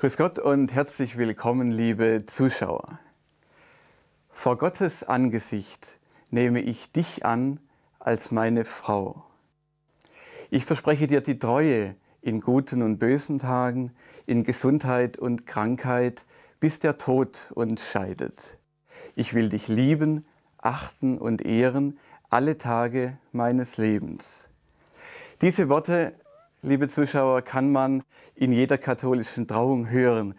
Grüß Gott und herzlich willkommen, liebe Zuschauer. Vor Gottes Angesicht nehme ich dich an als meine Frau. Ich verspreche dir die Treue in guten und bösen Tagen, in Gesundheit und Krankheit, bis der Tod uns scheidet. Ich will dich lieben, achten und ehren alle Tage meines Lebens. Diese Worte liebe Zuschauer, kann man in jeder katholischen Trauung hören.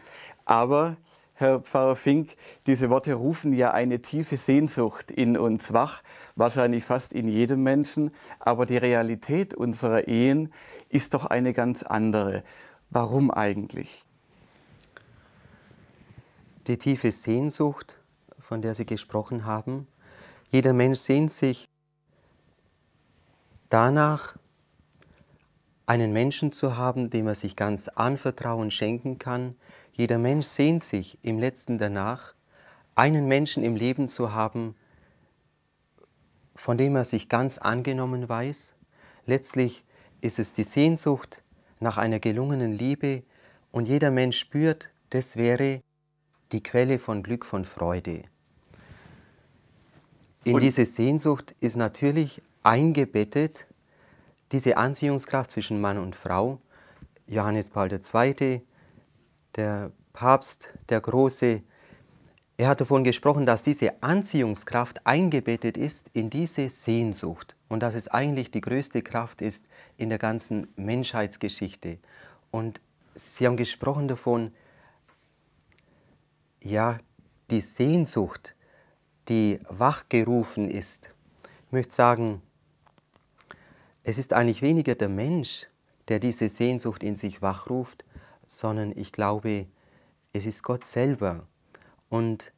Aber, Herr Pfarrer Fink, diese Worte rufen ja eine tiefe Sehnsucht in uns wach, wahrscheinlich fast in jedem Menschen. Aber die Realität unserer Ehen ist doch eine ganz andere. Warum eigentlich? Die tiefe Sehnsucht, von der Sie gesprochen haben, jeder Mensch sehnt sich danach, einen Menschen zu haben, dem er sich ganz anvertrauen schenken kann. Jeder Mensch sehnt sich im letzten danach, einen Menschen im Leben zu haben, von dem er sich ganz angenommen weiß. Letztlich ist es die Sehnsucht nach einer gelungenen Liebe und jeder Mensch spürt, das wäre die Quelle von Glück, von Freude. In und diese Sehnsucht ist natürlich eingebettet diese Anziehungskraft zwischen Mann und Frau, Johannes Paul II., der Papst, der Große, er hat davon gesprochen, dass diese Anziehungskraft eingebettet ist in diese Sehnsucht und dass es eigentlich die größte Kraft ist in der ganzen Menschheitsgeschichte. Und Sie haben gesprochen davon, ja, die Sehnsucht, die wachgerufen ist. Ich möchte sagen, es ist eigentlich weniger der Mensch, der diese Sehnsucht in sich wachruft, sondern ich glaube, es ist Gott selber. Und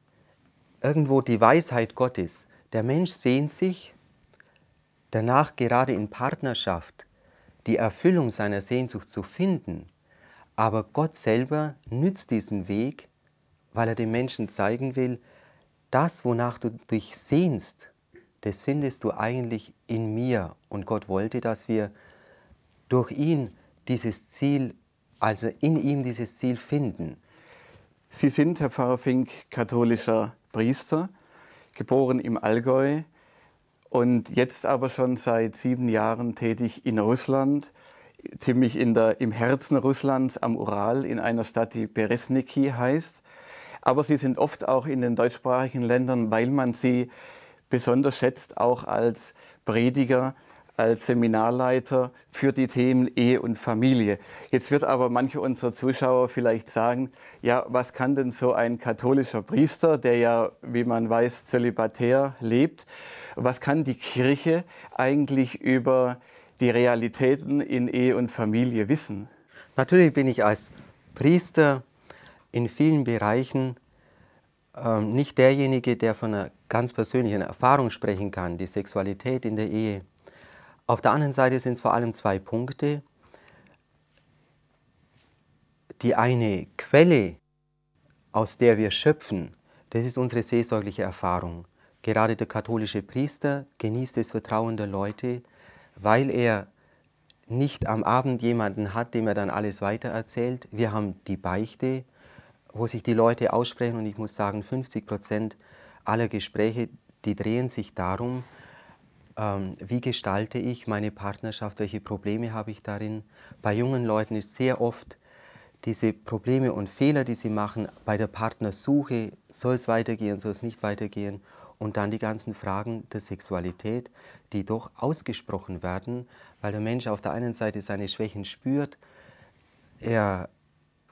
irgendwo die Weisheit Gottes. Der Mensch sehnt sich danach gerade in Partnerschaft die Erfüllung seiner Sehnsucht zu finden. Aber Gott selber nützt diesen Weg, weil er dem Menschen zeigen will, das, wonach du dich sehnst, das findest du eigentlich in mir. Und Gott wollte, dass wir durch ihn dieses Ziel, also in ihm dieses Ziel finden. Sie sind, Herr Pfarrer Fink, katholischer Priester, geboren im Allgäu und jetzt aber schon seit sieben Jahren tätig in Russland, ziemlich in der, im Herzen Russlands am Ural, in einer Stadt, die Beresniki heißt. Aber Sie sind oft auch in den deutschsprachigen Ländern, weil man Sie besonders schätzt, auch als Prediger, als Seminarleiter für die Themen Ehe und Familie. Jetzt wird aber manche unserer Zuschauer vielleicht sagen, ja, was kann denn so ein katholischer Priester, der ja, wie man weiß, zölibatär lebt, was kann die Kirche eigentlich über die Realitäten in Ehe und Familie wissen? Natürlich bin ich als Priester in vielen Bereichen ähm, nicht derjenige, der von einer ganz persönlichen Erfahrung sprechen kann, die Sexualität in der Ehe. Auf der anderen Seite sind es vor allem zwei Punkte. Die eine Quelle, aus der wir schöpfen, das ist unsere seelsorgliche Erfahrung. Gerade der katholische Priester genießt das Vertrauen der Leute, weil er nicht am Abend jemanden hat, dem er dann alles weitererzählt. Wir haben die Beichte, wo sich die Leute aussprechen, und ich muss sagen, 50 Prozent aller Gespräche, die drehen sich darum, ähm, wie gestalte ich meine Partnerschaft, welche Probleme habe ich darin. Bei jungen Leuten ist sehr oft diese Probleme und Fehler, die sie machen, bei der Partnersuche, soll es weitergehen, soll es nicht weitergehen. Und dann die ganzen Fragen der Sexualität, die doch ausgesprochen werden, weil der Mensch auf der einen Seite seine Schwächen spürt, er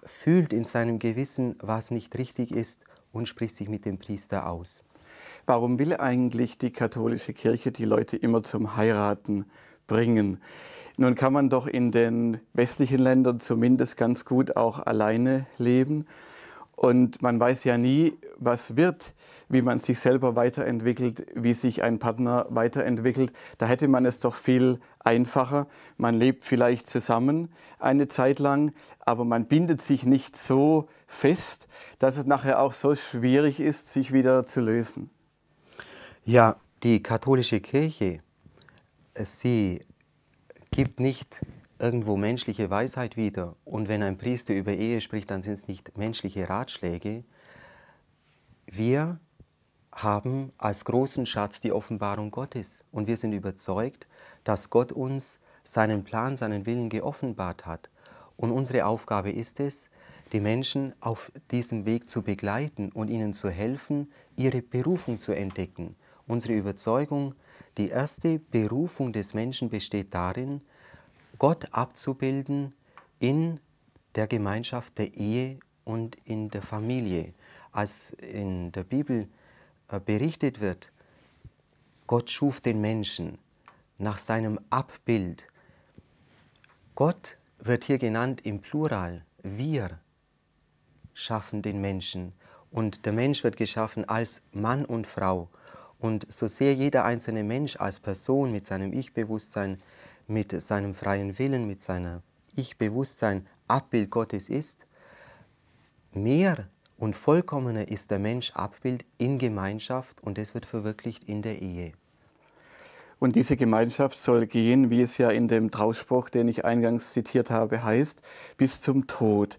fühlt in seinem Gewissen, was nicht richtig ist und spricht sich mit dem Priester aus. Warum will eigentlich die katholische Kirche die Leute immer zum Heiraten bringen? Nun kann man doch in den westlichen Ländern zumindest ganz gut auch alleine leben. Und man weiß ja nie, was wird, wie man sich selber weiterentwickelt, wie sich ein Partner weiterentwickelt. Da hätte man es doch viel einfacher. Man lebt vielleicht zusammen eine Zeit lang, aber man bindet sich nicht so fest, dass es nachher auch so schwierig ist, sich wieder zu lösen. Ja, die katholische Kirche, sie gibt nicht irgendwo menschliche Weisheit wieder. Und wenn ein Priester über Ehe spricht, dann sind es nicht menschliche Ratschläge. Wir haben als großen Schatz die Offenbarung Gottes. Und wir sind überzeugt, dass Gott uns seinen Plan, seinen Willen geoffenbart hat. Und unsere Aufgabe ist es, die Menschen auf diesem Weg zu begleiten und ihnen zu helfen, ihre Berufung zu entdecken. Unsere Überzeugung, die erste Berufung des Menschen besteht darin, Gott abzubilden in der Gemeinschaft der Ehe und in der Familie. Als in der Bibel äh, berichtet wird, Gott schuf den Menschen nach seinem Abbild. Gott wird hier genannt im Plural. Wir schaffen den Menschen und der Mensch wird geschaffen als Mann und Frau. Und so sehr jeder einzelne Mensch als Person mit seinem Ich-Bewusstsein mit seinem freien Willen, mit seinem Ich-Bewusstsein Abbild Gottes ist, mehr und vollkommener ist der Mensch Abbild in Gemeinschaft und es wird verwirklicht in der Ehe. Und diese Gemeinschaft soll gehen, wie es ja in dem Trauspruch, den ich eingangs zitiert habe, heißt, bis zum Tod.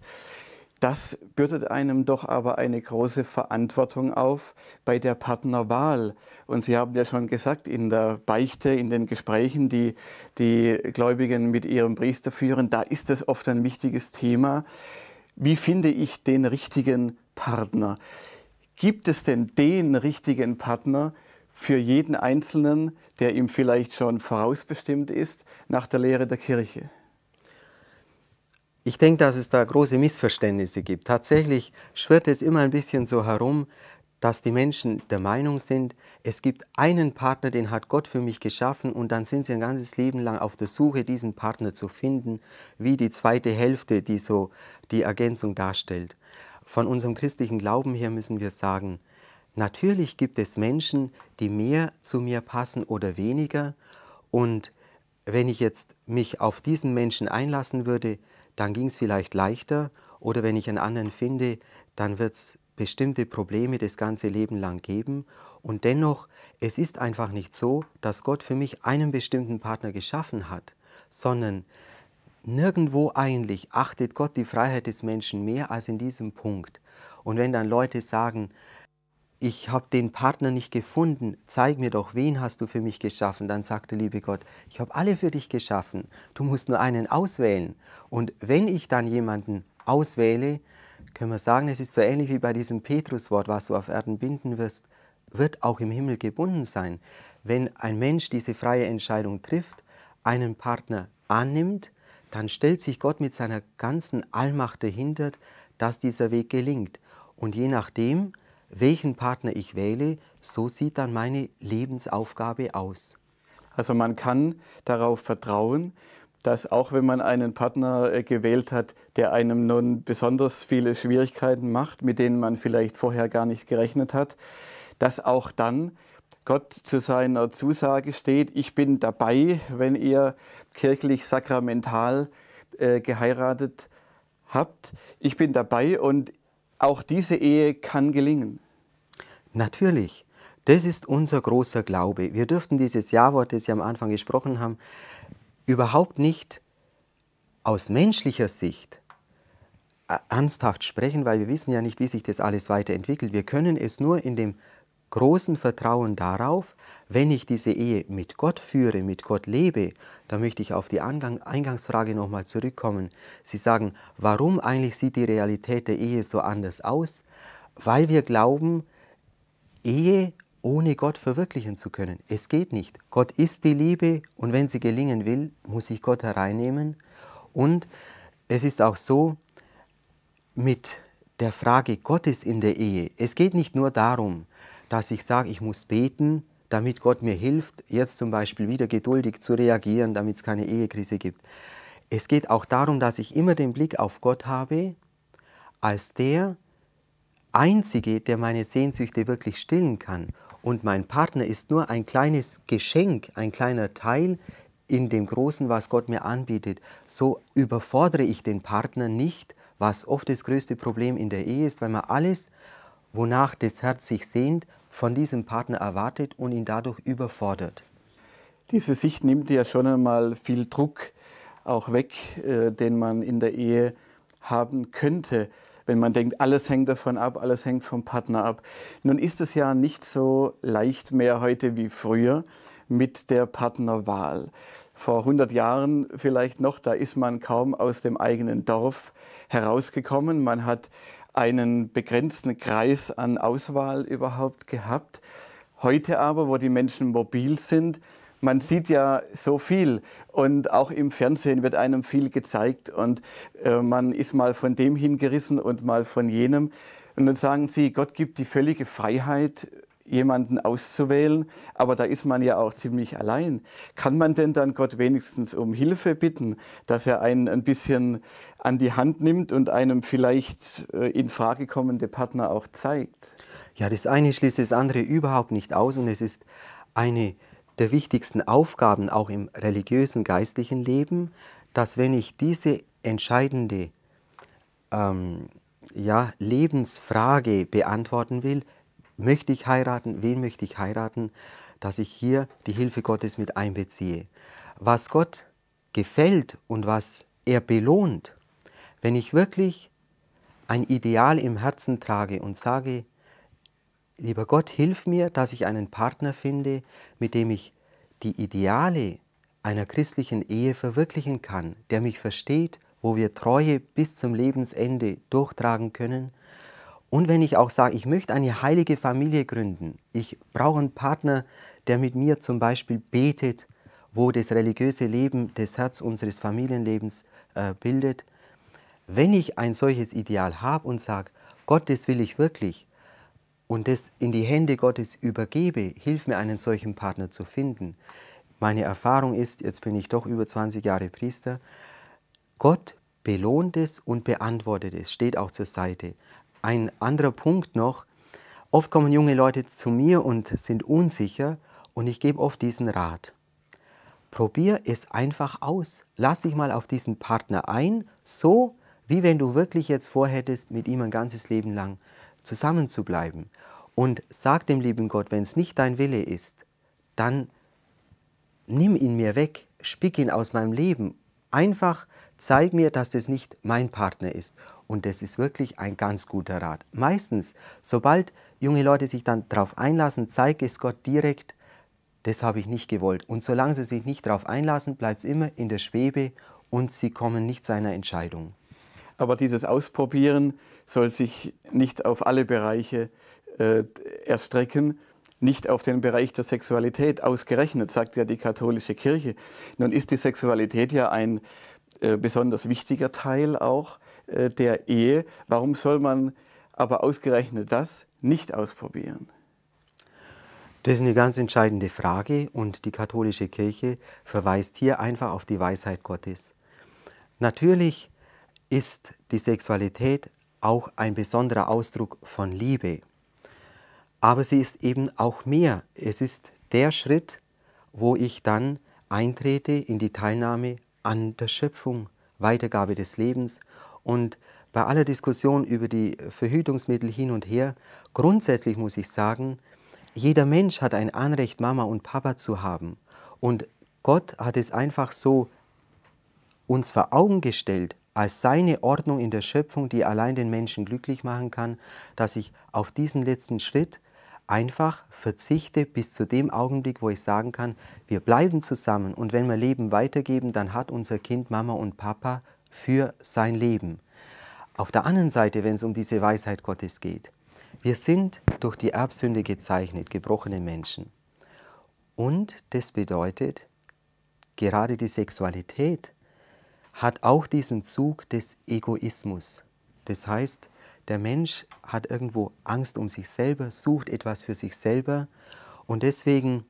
Das bürdet einem doch aber eine große Verantwortung auf bei der Partnerwahl. Und Sie haben ja schon gesagt, in der Beichte, in den Gesprächen, die die Gläubigen mit ihrem Priester führen, da ist das oft ein wichtiges Thema. Wie finde ich den richtigen Partner? Gibt es denn den richtigen Partner für jeden Einzelnen, der ihm vielleicht schon vorausbestimmt ist nach der Lehre der Kirche? Ich denke, dass es da große Missverständnisse gibt. Tatsächlich schwirrt es immer ein bisschen so herum, dass die Menschen der Meinung sind, es gibt einen Partner, den hat Gott für mich geschaffen und dann sind sie ein ganzes Leben lang auf der Suche, diesen Partner zu finden, wie die zweite Hälfte, die so die Ergänzung darstellt. Von unserem christlichen Glauben her müssen wir sagen, natürlich gibt es Menschen, die mehr zu mir passen oder weniger und wenn ich jetzt mich auf diesen Menschen einlassen würde, dann ging es vielleicht leichter. Oder wenn ich einen anderen finde, dann wird es bestimmte Probleme das ganze Leben lang geben. Und dennoch, es ist einfach nicht so, dass Gott für mich einen bestimmten Partner geschaffen hat, sondern nirgendwo eigentlich achtet Gott die Freiheit des Menschen mehr als in diesem Punkt. Und wenn dann Leute sagen, ich habe den Partner nicht gefunden, zeig mir doch, wen hast du für mich geschaffen? Dann sagte liebe Gott, ich habe alle für dich geschaffen, du musst nur einen auswählen. Und wenn ich dann jemanden auswähle, können wir sagen, es ist so ähnlich wie bei diesem Petruswort, was du auf Erden binden wirst, wird auch im Himmel gebunden sein. Wenn ein Mensch diese freie Entscheidung trifft, einen Partner annimmt, dann stellt sich Gott mit seiner ganzen Allmacht dahinter, dass dieser Weg gelingt. Und je nachdem, welchen Partner ich wähle, so sieht dann meine Lebensaufgabe aus. Also man kann darauf vertrauen, dass auch wenn man einen Partner äh, gewählt hat, der einem nun besonders viele Schwierigkeiten macht, mit denen man vielleicht vorher gar nicht gerechnet hat, dass auch dann Gott zu seiner Zusage steht, ich bin dabei, wenn ihr kirchlich sakramental äh, geheiratet habt, ich bin dabei und auch diese Ehe kann gelingen. Natürlich. Das ist unser großer Glaube. Wir dürften dieses Ja-Wort, das Sie am Anfang gesprochen haben, überhaupt nicht aus menschlicher Sicht äh, ernsthaft sprechen, weil wir wissen ja nicht, wie sich das alles weiterentwickelt. Wir können es nur in dem großen Vertrauen darauf, wenn ich diese Ehe mit Gott führe, mit Gott lebe, da möchte ich auf die Eingangsfrage nochmal zurückkommen. Sie sagen, warum eigentlich sieht die Realität der Ehe so anders aus? Weil wir glauben, Ehe ohne Gott verwirklichen zu können. Es geht nicht. Gott ist die Liebe und wenn sie gelingen will, muss ich Gott hereinnehmen. Und es ist auch so mit der Frage Gottes in der Ehe. Es geht nicht nur darum, dass ich sage, ich muss beten damit Gott mir hilft, jetzt zum Beispiel wieder geduldig zu reagieren, damit es keine Ehekrise gibt. Es geht auch darum, dass ich immer den Blick auf Gott habe, als der Einzige, der meine Sehnsüchte wirklich stillen kann. Und mein Partner ist nur ein kleines Geschenk, ein kleiner Teil in dem Großen, was Gott mir anbietet. So überfordere ich den Partner nicht, was oft das größte Problem in der Ehe ist, weil man alles, wonach das Herz sich sehnt, von diesem Partner erwartet und ihn dadurch überfordert. Diese Sicht nimmt ja schon einmal viel Druck auch weg, äh, den man in der Ehe haben könnte, wenn man denkt, alles hängt davon ab, alles hängt vom Partner ab. Nun ist es ja nicht so leicht mehr heute wie früher mit der Partnerwahl. Vor 100 Jahren vielleicht noch, da ist man kaum aus dem eigenen Dorf herausgekommen. Man hat einen begrenzten Kreis an Auswahl überhaupt gehabt. Heute aber, wo die Menschen mobil sind, man sieht ja so viel und auch im Fernsehen wird einem viel gezeigt und äh, man ist mal von dem hingerissen und mal von jenem. Und dann sagen sie, Gott gibt die völlige Freiheit jemanden auszuwählen, aber da ist man ja auch ziemlich allein. Kann man denn dann Gott wenigstens um Hilfe bitten, dass er einen ein bisschen an die Hand nimmt und einem vielleicht äh, in Frage kommende Partner auch zeigt? Ja, das eine schließt das andere überhaupt nicht aus und es ist eine der wichtigsten Aufgaben auch im religiösen, geistlichen Leben, dass wenn ich diese entscheidende ähm, ja, Lebensfrage beantworten will, möchte ich heiraten, wen möchte ich heiraten, dass ich hier die Hilfe Gottes mit einbeziehe. Was Gott gefällt und was er belohnt, wenn ich wirklich ein Ideal im Herzen trage und sage, lieber Gott, hilf mir, dass ich einen Partner finde, mit dem ich die Ideale einer christlichen Ehe verwirklichen kann, der mich versteht, wo wir Treue bis zum Lebensende durchtragen können, und wenn ich auch sage, ich möchte eine heilige Familie gründen, ich brauche einen Partner, der mit mir zum Beispiel betet, wo das religiöse Leben das Herz unseres Familienlebens äh, bildet. Wenn ich ein solches Ideal habe und sage, Gott, das will ich wirklich und das in die Hände Gottes übergebe, hilf mir einen solchen Partner zu finden. Meine Erfahrung ist, jetzt bin ich doch über 20 Jahre Priester, Gott belohnt es und beantwortet es, steht auch zur Seite ein anderer Punkt noch. Oft kommen junge Leute zu mir und sind unsicher und ich gebe oft diesen Rat. Probier es einfach aus. Lass dich mal auf diesen Partner ein, so wie wenn du wirklich jetzt vorhättest, mit ihm ein ganzes Leben lang zusammen zu bleiben. Und sag dem lieben Gott, wenn es nicht dein Wille ist, dann nimm ihn mir weg, spick ihn aus meinem Leben. Einfach zeig mir, dass das nicht mein Partner ist. Und das ist wirklich ein ganz guter Rat. Meistens, sobald junge Leute sich dann darauf einlassen, zeige es Gott direkt, das habe ich nicht gewollt. Und solange sie sich nicht darauf einlassen, bleibt es immer in der Schwebe und sie kommen nicht zu einer Entscheidung. Aber dieses Ausprobieren soll sich nicht auf alle Bereiche äh, erstrecken, nicht auf den Bereich der Sexualität ausgerechnet, sagt ja die katholische Kirche. Nun ist die Sexualität ja ein äh, besonders wichtiger Teil auch äh, der Ehe. Warum soll man aber ausgerechnet das nicht ausprobieren? Das ist eine ganz entscheidende Frage und die katholische Kirche verweist hier einfach auf die Weisheit Gottes. Natürlich ist die Sexualität auch ein besonderer Ausdruck von Liebe, aber sie ist eben auch mehr. Es ist der Schritt, wo ich dann eintrete in die Teilnahme an der Schöpfung, Weitergabe des Lebens und bei aller Diskussion über die Verhütungsmittel hin und her, grundsätzlich muss ich sagen, jeder Mensch hat ein Anrecht, Mama und Papa zu haben. Und Gott hat es einfach so uns vor Augen gestellt, als seine Ordnung in der Schöpfung, die allein den Menschen glücklich machen kann, dass ich auf diesen letzten Schritt einfach verzichte bis zu dem Augenblick, wo ich sagen kann, wir bleiben zusammen und wenn wir Leben weitergeben, dann hat unser Kind Mama und Papa für sein Leben. Auf der anderen Seite, wenn es um diese Weisheit Gottes geht, wir sind durch die Erbsünde gezeichnet, gebrochene Menschen. Und das bedeutet, gerade die Sexualität hat auch diesen Zug des Egoismus. Das heißt, der Mensch hat irgendwo Angst um sich selber, sucht etwas für sich selber und deswegen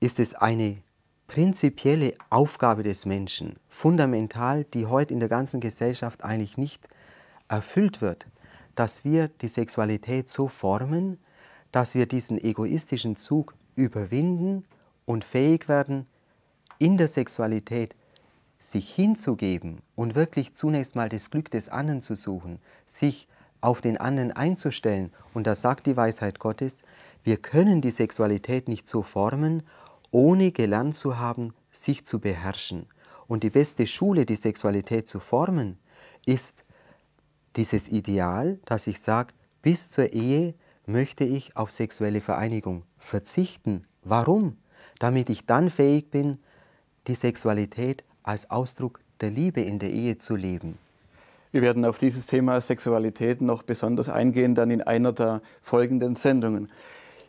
ist es eine prinzipielle Aufgabe des Menschen, fundamental, die heute in der ganzen Gesellschaft eigentlich nicht erfüllt wird, dass wir die Sexualität so formen, dass wir diesen egoistischen Zug überwinden und fähig werden, in der Sexualität sich hinzugeben und wirklich zunächst mal das Glück des anderen zu suchen, sich auf den anderen einzustellen. Und da sagt die Weisheit Gottes, wir können die Sexualität nicht so formen ohne gelernt zu haben, sich zu beherrschen. Und die beste Schule, die Sexualität zu formen, ist dieses Ideal, dass ich sage, bis zur Ehe möchte ich auf sexuelle Vereinigung verzichten. Warum? Damit ich dann fähig bin, die Sexualität als Ausdruck der Liebe in der Ehe zu leben. Wir werden auf dieses Thema Sexualität noch besonders eingehen, dann in einer der folgenden Sendungen.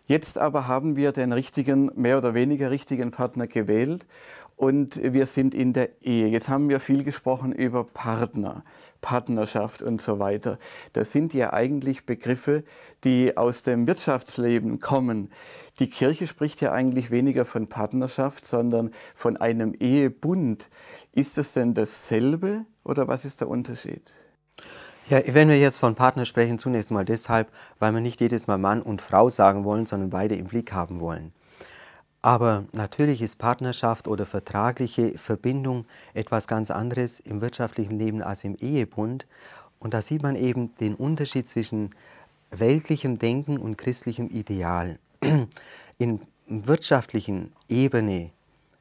Jetzt aber haben wir den richtigen, mehr oder weniger richtigen Partner gewählt und wir sind in der Ehe. Jetzt haben wir viel gesprochen über Partner, Partnerschaft und so weiter. Das sind ja eigentlich Begriffe, die aus dem Wirtschaftsleben kommen. Die Kirche spricht ja eigentlich weniger von Partnerschaft, sondern von einem Ehebund. Ist das denn dasselbe oder was ist der Unterschied? Ja, wenn wir jetzt von Partner sprechen, zunächst mal deshalb, weil wir nicht jedes Mal Mann und Frau sagen wollen, sondern beide im Blick haben wollen. Aber natürlich ist Partnerschaft oder vertragliche Verbindung etwas ganz anderes im wirtschaftlichen Leben als im Ehebund. Und da sieht man eben den Unterschied zwischen weltlichem Denken und christlichem Ideal. In wirtschaftlichen Ebene,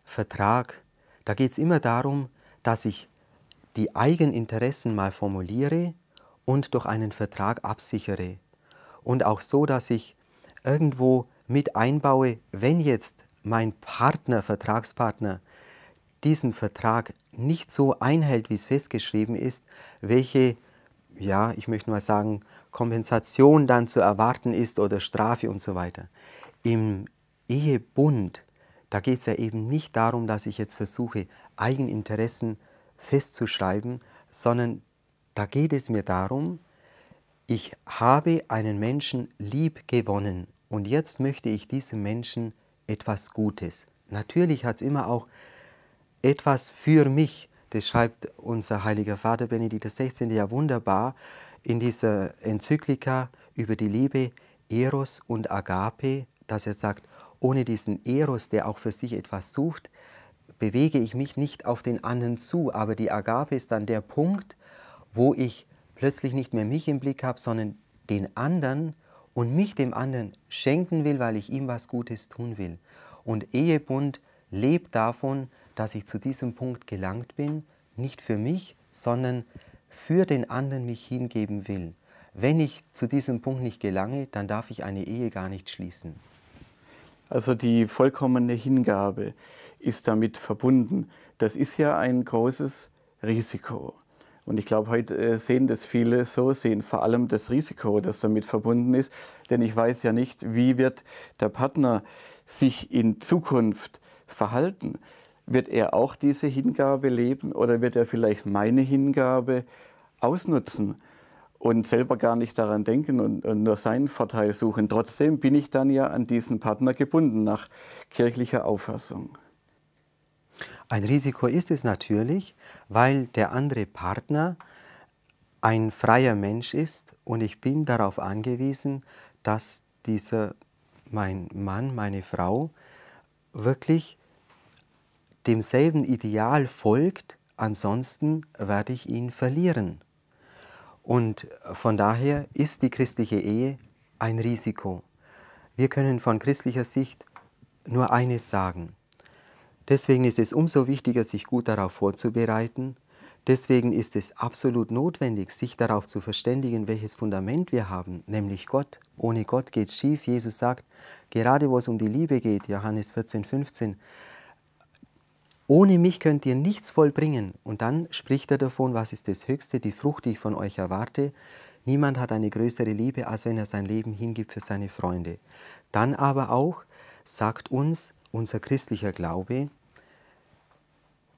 Vertrag, da geht es immer darum, dass ich die Eigeninteressen mal formuliere und durch einen Vertrag absichere. Und auch so, dass ich irgendwo mit einbaue, wenn jetzt mein Partner, Vertragspartner, diesen Vertrag nicht so einhält, wie es festgeschrieben ist, welche, ja, ich möchte mal sagen, Kompensation dann zu erwarten ist oder Strafe und so weiter. Im Ehebund, da geht es ja eben nicht darum, dass ich jetzt versuche, Eigeninteressen festzuschreiben, sondern da geht es mir darum, ich habe einen Menschen lieb gewonnen und jetzt möchte ich diesem Menschen etwas Gutes. Natürlich hat es immer auch etwas für mich, das schreibt unser heiliger Vater Benedikt XVI. ja wunderbar in dieser Enzyklika über die Liebe Eros und Agape, dass er sagt, ohne diesen Eros, der auch für sich etwas sucht, bewege ich mich nicht auf den anderen zu, aber die Agape ist dann der Punkt, wo ich plötzlich nicht mehr mich im Blick habe, sondern den anderen und mich dem anderen schenken will, weil ich ihm was Gutes tun will. Und Ehebund lebt davon, dass ich zu diesem Punkt gelangt bin, nicht für mich, sondern für den anderen mich hingeben will. Wenn ich zu diesem Punkt nicht gelange, dann darf ich eine Ehe gar nicht schließen. Also die vollkommene Hingabe ist damit verbunden. Das ist ja ein großes Risiko. Und ich glaube, heute äh, sehen das viele so, sehen vor allem das Risiko, das damit verbunden ist. Denn ich weiß ja nicht, wie wird der Partner sich in Zukunft verhalten. Wird er auch diese Hingabe leben oder wird er vielleicht meine Hingabe ausnutzen und selber gar nicht daran denken und, und nur seinen Vorteil suchen? Trotzdem bin ich dann ja an diesen Partner gebunden nach kirchlicher Auffassung. Ein Risiko ist es natürlich, weil der andere Partner ein freier Mensch ist und ich bin darauf angewiesen, dass dieser mein Mann, meine Frau wirklich demselben Ideal folgt, ansonsten werde ich ihn verlieren. Und von daher ist die christliche Ehe ein Risiko. Wir können von christlicher Sicht nur eines sagen. Deswegen ist es umso wichtiger, sich gut darauf vorzubereiten. Deswegen ist es absolut notwendig, sich darauf zu verständigen, welches Fundament wir haben, nämlich Gott. Ohne Gott geht es schief. Jesus sagt, gerade wo es um die Liebe geht, Johannes 14, 15, ohne mich könnt ihr nichts vollbringen. Und dann spricht er davon, was ist das Höchste, die Frucht, die ich von euch erwarte. Niemand hat eine größere Liebe, als wenn er sein Leben hingibt für seine Freunde. Dann aber auch sagt uns unser christlicher Glaube,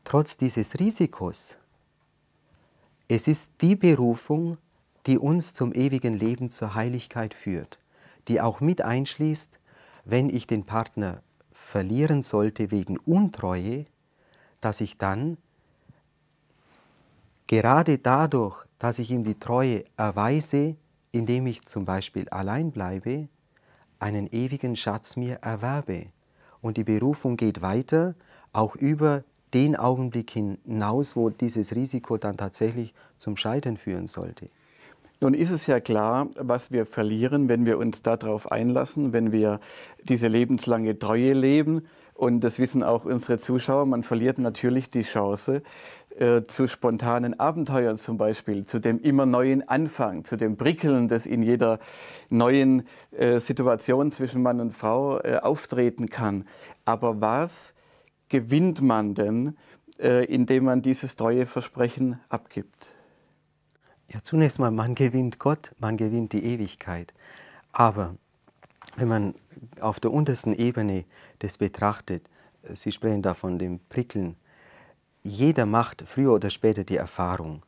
trotz dieses Risikos, es ist die Berufung, die uns zum ewigen Leben zur Heiligkeit führt, die auch mit einschließt, wenn ich den Partner verlieren sollte wegen Untreue, dass ich dann gerade dadurch, dass ich ihm die Treue erweise, indem ich zum Beispiel allein bleibe, einen ewigen Schatz mir erwerbe. Und die Berufung geht weiter, auch über den Augenblick hinaus, wo dieses Risiko dann tatsächlich zum Scheitern führen sollte. Nun ist es ja klar, was wir verlieren, wenn wir uns darauf einlassen, wenn wir diese lebenslange Treue leben, und das wissen auch unsere Zuschauer. Man verliert natürlich die Chance äh, zu spontanen Abenteuern zum Beispiel, zu dem immer neuen Anfang, zu dem Prickeln, das in jeder neuen äh, Situation zwischen Mann und Frau äh, auftreten kann. Aber was gewinnt man denn, indem man dieses treue Versprechen abgibt? Ja, zunächst mal, man gewinnt Gott, man gewinnt die Ewigkeit. Aber wenn man auf der untersten Ebene das betrachtet, äh, Sie sprechen da von dem Prickeln, jeder macht früher oder später die Erfahrung.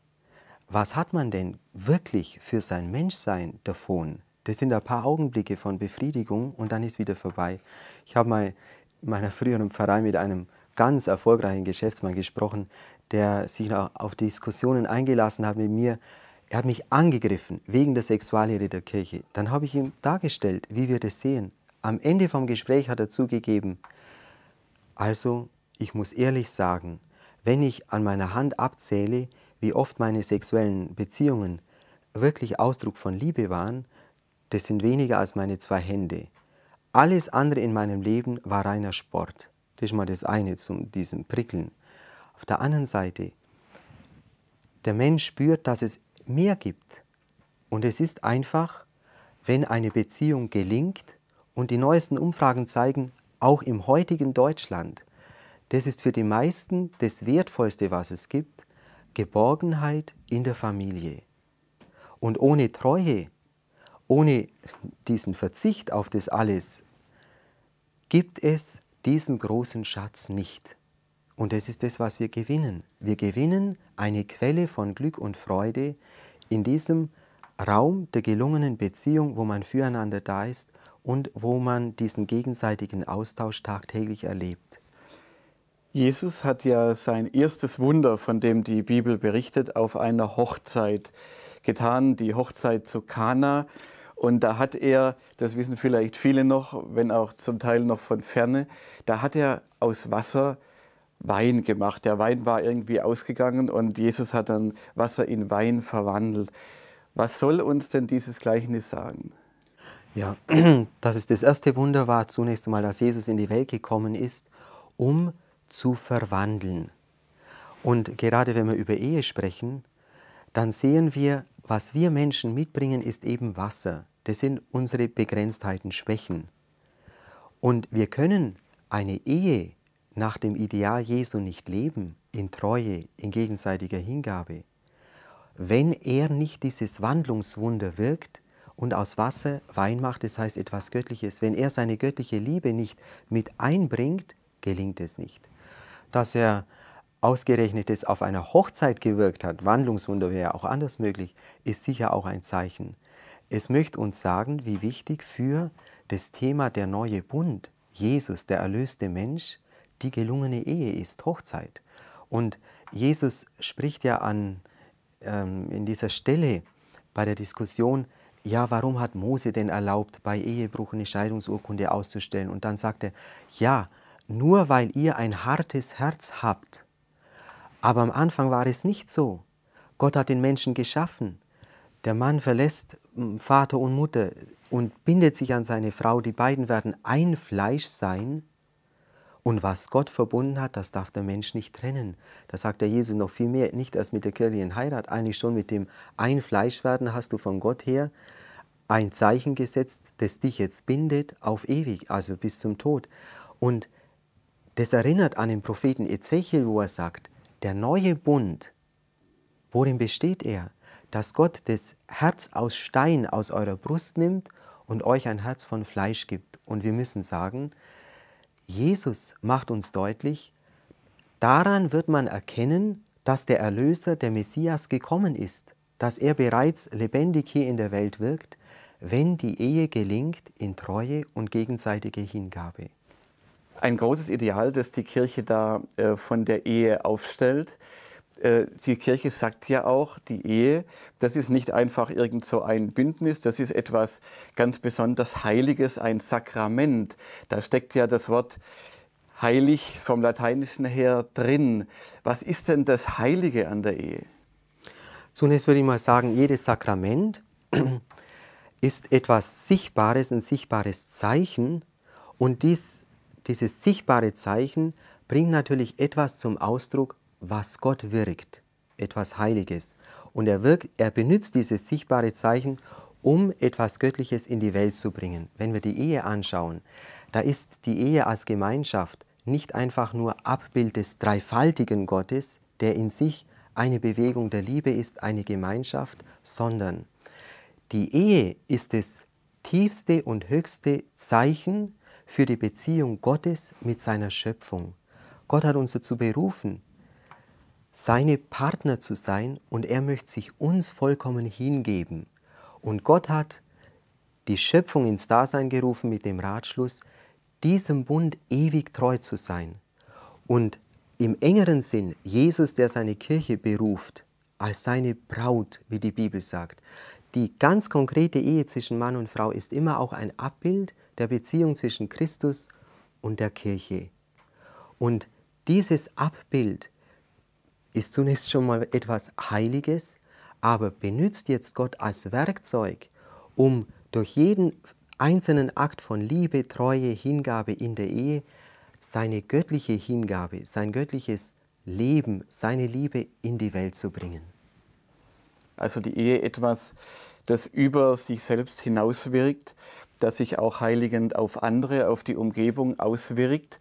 Was hat man denn wirklich für sein Menschsein davon? Das sind ein paar Augenblicke von Befriedigung und dann ist wieder vorbei. Ich habe mal in meiner früheren Pfarrei mit einem ganz erfolgreichen Geschäftsmann gesprochen, der sich auf Diskussionen eingelassen hat mit mir, er hat mich angegriffen wegen der Sexuallehre der Kirche. Dann habe ich ihm dargestellt, wie wir das sehen. Am Ende vom Gespräch hat er zugegeben, also ich muss ehrlich sagen, wenn ich an meiner Hand abzähle, wie oft meine sexuellen Beziehungen wirklich Ausdruck von Liebe waren, das sind weniger als meine zwei Hände. Alles andere in meinem Leben war reiner Sport. Das ist mal das eine zu diesem Prickeln. Auf der anderen Seite, der Mensch spürt, dass es mehr gibt. Und es ist einfach, wenn eine Beziehung gelingt und die neuesten Umfragen zeigen, auch im heutigen Deutschland, das ist für die meisten das Wertvollste, was es gibt, Geborgenheit in der Familie. Und ohne Treue, ohne diesen Verzicht auf das alles, gibt es diesen großen Schatz nicht. Und das ist das, was wir gewinnen. Wir gewinnen eine Quelle von Glück und Freude in diesem Raum der gelungenen Beziehung, wo man füreinander da ist und wo man diesen gegenseitigen Austausch tagtäglich erlebt. Jesus hat ja sein erstes Wunder, von dem die Bibel berichtet, auf einer Hochzeit getan, die Hochzeit zu Kana. Und da hat er, das wissen vielleicht viele noch, wenn auch zum Teil noch von ferne, da hat er aus Wasser Wein gemacht. Der Wein war irgendwie ausgegangen und Jesus hat dann Wasser in Wein verwandelt. Was soll uns denn dieses Gleichnis sagen? Ja, dass es das erste Wunder war zunächst einmal, dass Jesus in die Welt gekommen ist, um zu verwandeln. Und gerade wenn wir über Ehe sprechen, dann sehen wir, was wir Menschen mitbringen, ist eben Wasser. Das sind unsere Begrenztheiten, Schwächen. Und wir können eine Ehe nach dem Ideal Jesu nicht leben, in Treue, in gegenseitiger Hingabe, wenn er nicht dieses Wandlungswunder wirkt und aus Wasser Wein macht, das heißt etwas Göttliches, wenn er seine göttliche Liebe nicht mit einbringt, gelingt es nicht. Dass er ausgerechnet es auf einer Hochzeit gewirkt hat, Wandlungswunder wäre auch anders möglich, ist sicher auch ein Zeichen. Es möchte uns sagen, wie wichtig für das Thema der neue Bund, Jesus, der erlöste Mensch, die gelungene Ehe ist, Hochzeit. Und Jesus spricht ja an, ähm, in dieser Stelle bei der Diskussion, ja, warum hat Mose denn erlaubt, bei Ehebruch eine Scheidungsurkunde auszustellen? Und dann sagt er, ja, nur weil ihr ein hartes Herz habt. Aber am Anfang war es nicht so. Gott hat den Menschen geschaffen. Der Mann verlässt hm, Vater und Mutter und bindet sich an seine Frau. Die beiden werden ein Fleisch sein. Und was Gott verbunden hat, das darf der Mensch nicht trennen. Das sagt der Jesus noch viel mehr, nicht erst mit der kirchlichen Heirat, eigentlich schon mit dem Einfleischwerden hast du von Gott her ein Zeichen gesetzt, das dich jetzt bindet auf ewig, also bis zum Tod. Und das erinnert an den Propheten Ezechiel, wo er sagt, der neue Bund, worin besteht er? Dass Gott das Herz aus Stein aus eurer Brust nimmt und euch ein Herz von Fleisch gibt. Und wir müssen sagen, Jesus macht uns deutlich, daran wird man erkennen, dass der Erlöser, der Messias gekommen ist, dass er bereits lebendig hier in der Welt wirkt, wenn die Ehe gelingt in Treue und gegenseitige Hingabe. Ein großes Ideal, das die Kirche da äh, von der Ehe aufstellt, äh, die Kirche sagt ja auch, die Ehe, das ist nicht einfach irgend so ein Bündnis, das ist etwas ganz besonders Heiliges, ein Sakrament. Da steckt ja das Wort heilig vom Lateinischen her drin. Was ist denn das Heilige an der Ehe? Zunächst würde ich mal sagen, jedes Sakrament ist etwas Sichtbares, ein sichtbares Zeichen. Und dies, dieses sichtbare Zeichen bringt natürlich etwas zum Ausdruck, was Gott wirkt, etwas Heiliges. Und er, wirkt, er benutzt dieses sichtbare Zeichen, um etwas Göttliches in die Welt zu bringen. Wenn wir die Ehe anschauen, da ist die Ehe als Gemeinschaft nicht einfach nur Abbild des dreifaltigen Gottes, der in sich eine Bewegung der Liebe ist, eine Gemeinschaft, sondern die Ehe ist das tiefste und höchste Zeichen für die Beziehung Gottes mit seiner Schöpfung. Gott hat uns dazu berufen, seine Partner zu sein und er möchte sich uns vollkommen hingeben. Und Gott hat die Schöpfung ins Dasein gerufen mit dem Ratschluss, diesem Bund ewig treu zu sein. Und im engeren Sinn, Jesus, der seine Kirche beruft, als seine Braut, wie die Bibel sagt. Die ganz konkrete Ehe zwischen Mann und Frau ist immer auch ein Abbild der Beziehung zwischen Christus und der Kirche. Und dieses Abbild ist zunächst schon mal etwas Heiliges, aber benutzt jetzt Gott als Werkzeug, um durch jeden einzelnen Akt von Liebe, Treue, Hingabe in der Ehe seine göttliche Hingabe, sein göttliches Leben, seine Liebe in die Welt zu bringen. Also die Ehe etwas, das über sich selbst hinauswirkt, das sich auch heiligend auf andere, auf die Umgebung auswirkt,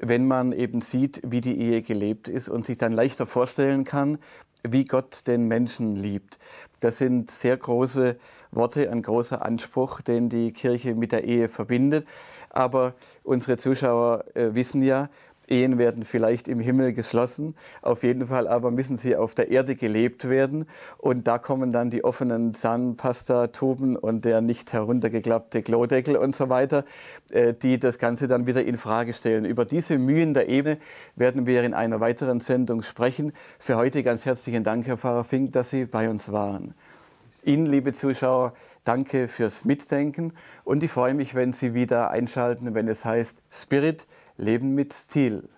wenn man eben sieht, wie die Ehe gelebt ist und sich dann leichter vorstellen kann, wie Gott den Menschen liebt. Das sind sehr große Worte, ein großer Anspruch, den die Kirche mit der Ehe verbindet. Aber unsere Zuschauer äh, wissen ja, Ehen werden vielleicht im Himmel geschlossen, auf jeden Fall aber müssen sie auf der Erde gelebt werden. Und da kommen dann die offenen Zahnpasta-Tuben und der nicht heruntergeklappte Klodeckel und so weiter, äh, die das Ganze dann wieder in Frage stellen. Über diese Mühen der Ebene werden wir in einer weiteren Sendung sprechen. Für heute ganz herzlichen Dank, Herr Pfarrer Fink, dass Sie bei uns waren. Ihnen, liebe Zuschauer, danke fürs Mitdenken und ich freue mich, wenn Sie wieder einschalten, wenn es heißt Spirit – Leben mit Stil.